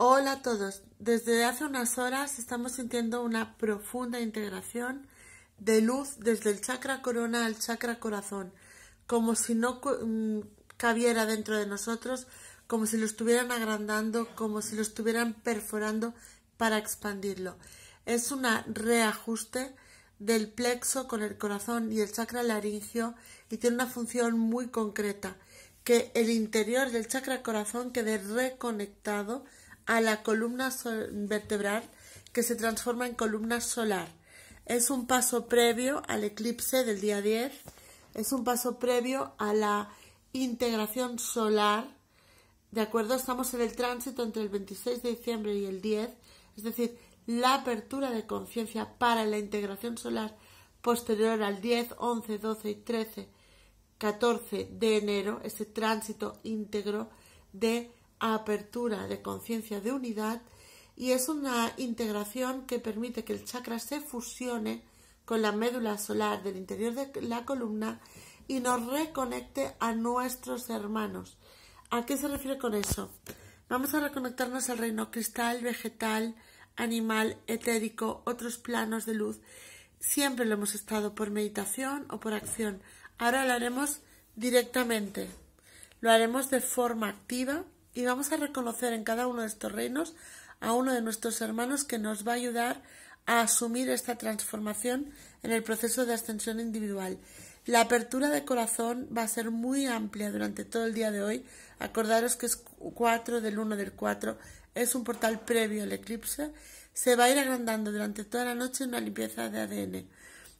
Hola a todos. Desde hace unas horas estamos sintiendo una profunda integración de luz desde el chakra corona al chakra corazón, como si no mm, cabiera dentro de nosotros, como si lo estuvieran agrandando, como si lo estuvieran perforando para expandirlo. Es un reajuste del plexo con el corazón y el chakra laringio y tiene una función muy concreta, que el interior del chakra corazón quede reconectado a la columna vertebral que se transforma en columna solar. Es un paso previo al eclipse del día 10, es un paso previo a la integración solar. ¿De acuerdo? Estamos en el tránsito entre el 26 de diciembre y el 10, es decir, la apertura de conciencia para la integración solar posterior al 10, 11, 12 y 13, 14 de enero, ese tránsito íntegro de apertura de conciencia de unidad y es una integración que permite que el chakra se fusione con la médula solar del interior de la columna y nos reconecte a nuestros hermanos. ¿A qué se refiere con eso? Vamos a reconectarnos al reino cristal, vegetal, animal, etérico, otros planos de luz. Siempre lo hemos estado por meditación o por acción. Ahora lo haremos directamente. Lo haremos de forma activa y vamos a reconocer en cada uno de estos reinos a uno de nuestros hermanos que nos va a ayudar a asumir esta transformación en el proceso de ascensión individual. La apertura de corazón va a ser muy amplia durante todo el día de hoy. Acordaros que es 4 del 1 del 4, es un portal previo al eclipse. Se va a ir agrandando durante toda la noche una limpieza de ADN.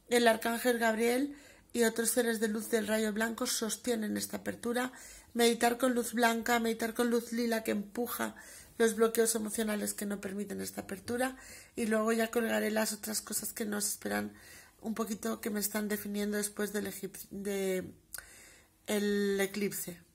El arcángel Gabriel y otros seres de luz del rayo blanco sostienen esta apertura. Meditar con luz blanca, meditar con luz lila que empuja los bloqueos emocionales que no permiten esta apertura y luego ya colgaré las otras cosas que nos esperan un poquito que me están definiendo después del eclipse.